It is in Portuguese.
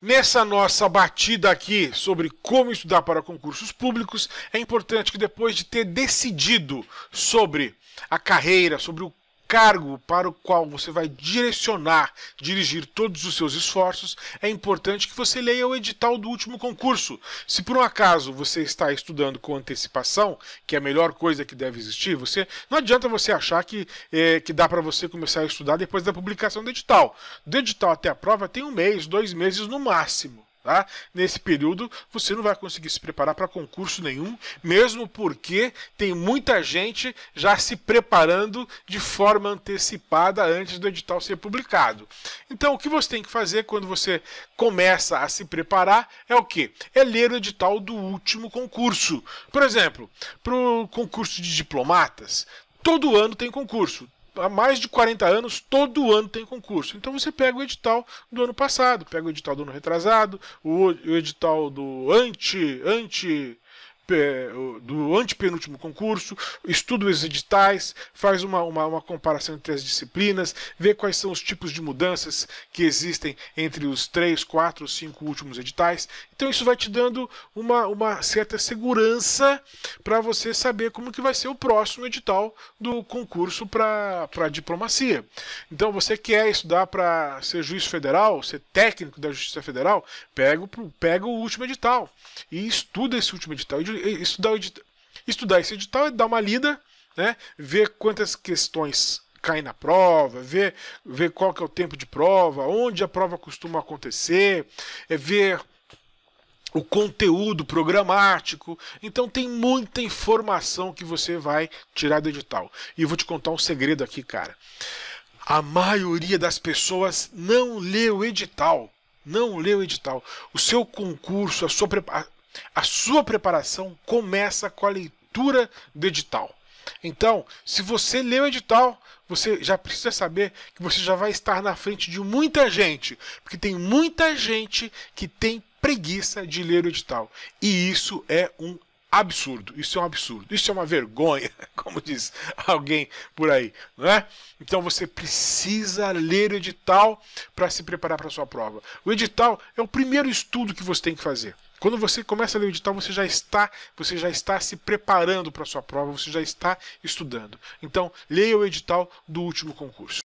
Nessa nossa batida aqui sobre como estudar para concursos públicos, é importante que depois de ter decidido sobre a carreira, sobre o cargo para o qual você vai direcionar, dirigir todos os seus esforços, é importante que você leia o edital do último concurso. Se por um acaso você está estudando com antecipação, que é a melhor coisa que deve existir, você não adianta você achar que, é, que dá para você começar a estudar depois da publicação do edital. Do edital até a prova tem um mês, dois meses no máximo. Tá? Nesse período, você não vai conseguir se preparar para concurso nenhum, mesmo porque tem muita gente já se preparando de forma antecipada antes do edital ser publicado. Então, o que você tem que fazer quando você começa a se preparar é o que? É ler o edital do último concurso. Por exemplo, para o concurso de diplomatas, todo ano tem concurso há mais de 40 anos, todo ano tem concurso. Então você pega o edital do ano passado, pega o edital do ano retrasado, o, o edital do ante, ante do antepenúltimo concurso, estuda os editais, faz uma, uma, uma, comparação entre as disciplinas, vê quais são os tipos de mudanças que existem entre os três, quatro, cinco últimos editais. Então isso vai te dando uma, uma certa segurança para você saber como que vai ser o próximo edital do concurso para diplomacia. Então você quer estudar para ser juiz federal, ser técnico da Justiça Federal, pega, pega o último edital e estuda esse último edital estudar, edita, estudar esse edital, dar uma lida, né? ver quantas questões caem na prova, ver, ver qual que é o tempo de prova, onde a prova costuma acontecer, é ver o conteúdo programático. Então tem muita informação que você vai tirar do edital. E eu vou te contar um segredo aqui, cara. A maioria das pessoas não lê o edital. Não lê o edital. O seu concurso, a sua preparação a sua preparação começa com a leitura do edital. Então, se você lê o edital, você já precisa saber que você já vai estar na frente de muita gente, porque tem muita gente que tem preguiça de ler o edital. E isso é um absurdo. Isso é um absurdo. Isso é uma vergonha, como diz alguém por aí, não é? Então você precisa ler o edital para se preparar para a sua prova. O edital é o primeiro estudo que você tem que fazer. Quando você começa a ler o edital, você já está, você já está se preparando para a sua prova, você já está estudando. Então, leia o edital do último concurso.